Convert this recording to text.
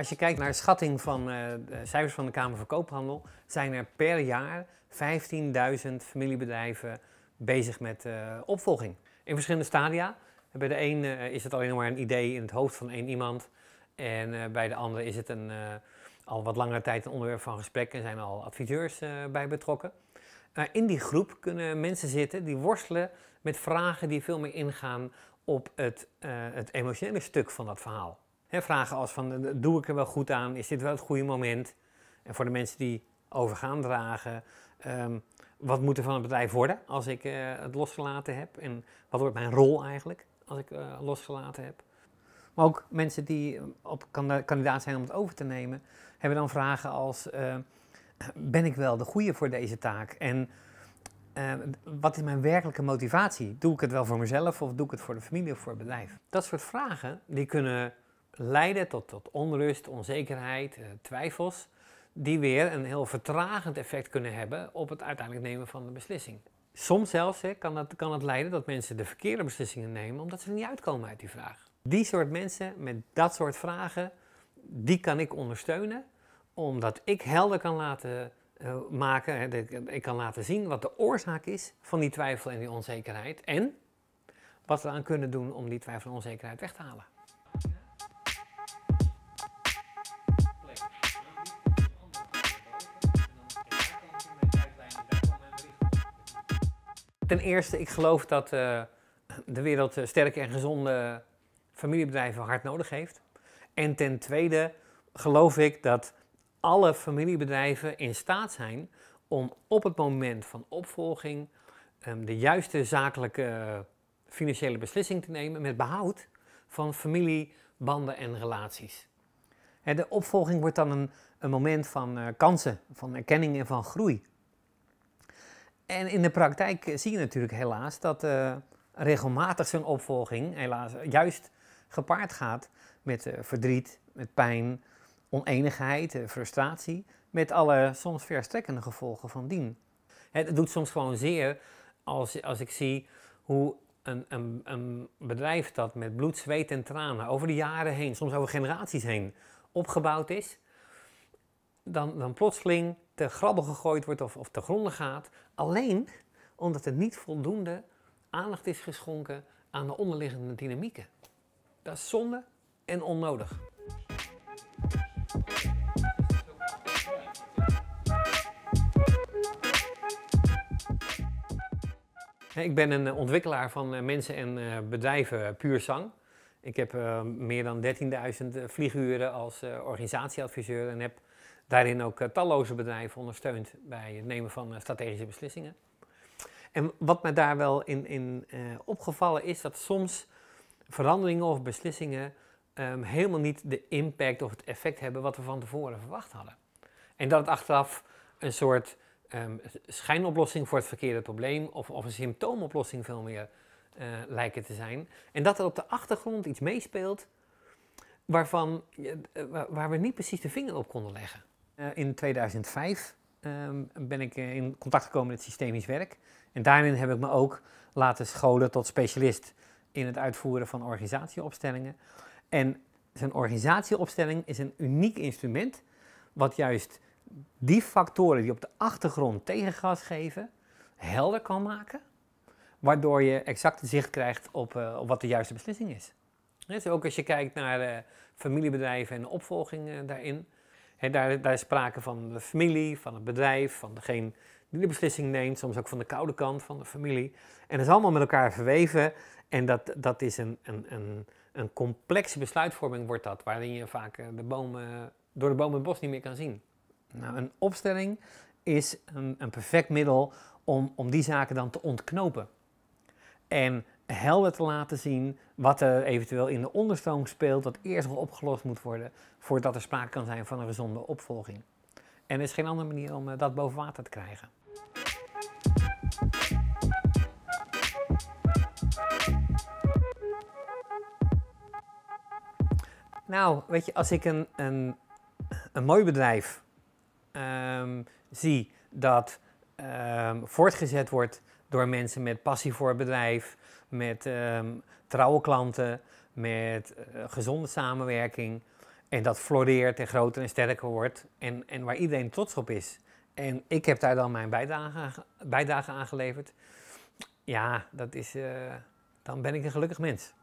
Als je kijkt naar de schatting van eh, de cijfers van de Kamer van Koophandel, zijn er per jaar 15.000 familiebedrijven bezig met eh, opvolging. In verschillende stadia. Bij de een eh, is het alleen nog maar een idee in het hoofd van één iemand. En bij de andere is het een, al wat langere tijd een onderwerp van gesprek en zijn al adviseurs bij betrokken. in die groep kunnen mensen zitten die worstelen met vragen die veel meer ingaan op het, het emotionele stuk van dat verhaal vragen als van, eh, doe ik er wel goed aan? Is dit wel het goede moment? En voor de mensen die overgaan dragen, ehm, wat moet er van het bedrijf worden als ik eh, het losgelaten heb? En wat wordt mijn rol eigenlijk als ik uh, losgelaten heb? Maar ook mensen die op kandidaat zijn om het over te nemen, hebben dan vragen als: ben ik wel de goede voor deze taak? En wat is mijn werkelijke motivatie? Doe ik het wel voor mezelf of doe ik het voor de familie of voor het bedrijf? Dat soort vragen die kunnen leiden tot, tot onrust, onzekerheid, eh, twijfels, die weer een heel vertragend effect kunnen hebben op het uiteindelijk nemen van de beslissing. Soms zelfs kan, dat, kan het leiden dat mensen de verkeerde beslissingen nemen omdat ze er niet uitkomen uit die vraag. Die soort mensen met dat soort vragen, die kan ik ondersteunen omdat ik helder kan laten eh, maken, ik kan laten zien wat de oorzaak is van die twijfel en die onzekerheid en wat we aan kunnen doen om die twijfel en onzekerheid weg te halen. Ten eerste, ik geloof dat eh, de wereld eh, sterke en gezonde familiebedrijven hard nodig heeft. En ten tweede geloof ik dat alle familiebedrijven in staat zijn om op het moment van opvolging ehm, de juiste zakelijke financiële beslissing te nemen met behoud van familiebanden en relaties. de opvolging wordt dan een, een moment van eh, kansen, van erkenning en van groei. En in de praktijk eh, zie je natuurlijk helaas dat eh, regelmatig zo'n opvolging helaas juist gepaard gaat met eh, verdriet, met pijn, oneenigheid, frustratie, met alle soms verstrekkende gevolgen van dien. Het doet soms gewoon zeer als, als ik zie hoe een, een, een bedrijf dat met bloed, zweet en tranen over de jaren heen, soms over generaties heen, opgebouwd is, dan, dan plotseling te grabbel gegooid wordt of, of te gronden gaat. Alleen omdat er niet voldoende aandacht is geschonken aan de onderliggende dynamieken. Dat is zonde en onnodig. Ik ben een eh, ontwikkelaar van eh, mensen en eh, bedrijven puur zang. Ik heb meer dan 13.000 vlieguren als organisatieadviseur en heb daarin ook eh, talloze bedrijven ondersteunt bij het nemen van eh, strategische beslissingen. En wat mij daar wel in, in eh, opgevallen is dat soms veranderingen of beslissingen ehm, helemaal niet de impact of het effect hebben wat we van tevoren verwacht hadden. En dat het achteraf een soort ehm, schijnoplossing voor het verkeerde probleem of, of een symptoomoplossing veel meer uh, lijken te zijn. En dat er op de achtergrond iets meespeelt waarvan, waar we niet precies de vinger op konden leggen. Eh, in 2005 ehm, ben ik eh, in contact gekomen met systemisch werk. En daarin heb ik me ook laten scholen tot specialist in het uitvoeren van organisatieopstellingen. En een organisatieopstelling is een uniek instrument wat juist die factoren die op de achtergrond tegengas geven, helder kan maken. Waardoor je exact zicht krijgt op, eh, op wat de juiste beslissing is. Dus ook als je kijkt naar familiebedrijven en de opvolging daarin daar, daar is sprake van de familie, van het bedrijf, van degene die de beslissing neemt, soms ook van de koude kant van de familie. En dat is allemaal met elkaar verweven en dat, dat is een, een, een, een complexe besluitvorming wordt dat, waarin je vaak eh, de bomen, door de bomen het bos niet meer kan zien. Nou, een opstelling is een, een perfect middel om, om die zaken dan te ontknopen. En helder te laten zien wat er eventueel in de onderstroom speelt, dat eerst nog opgelost moet worden voordat er sprake kan zijn van een gezonde opvolging. En er is geen andere manier om eh, dat boven water te krijgen. Nou, weet je, als ik een, een, een mooi bedrijf ehm, zie dat ehm, voortgezet wordt door mensen met passie voor het bedrijf, met ehm, trouwe klanten, met eh, gezonde samenwerking. En dat floreert en groter en sterker wordt en, en waar iedereen trots op is. En ik heb daar dan mijn bijdrage, bijdrage aan geleverd. Ja, dat is, eh, dan ben ik een gelukkig mens.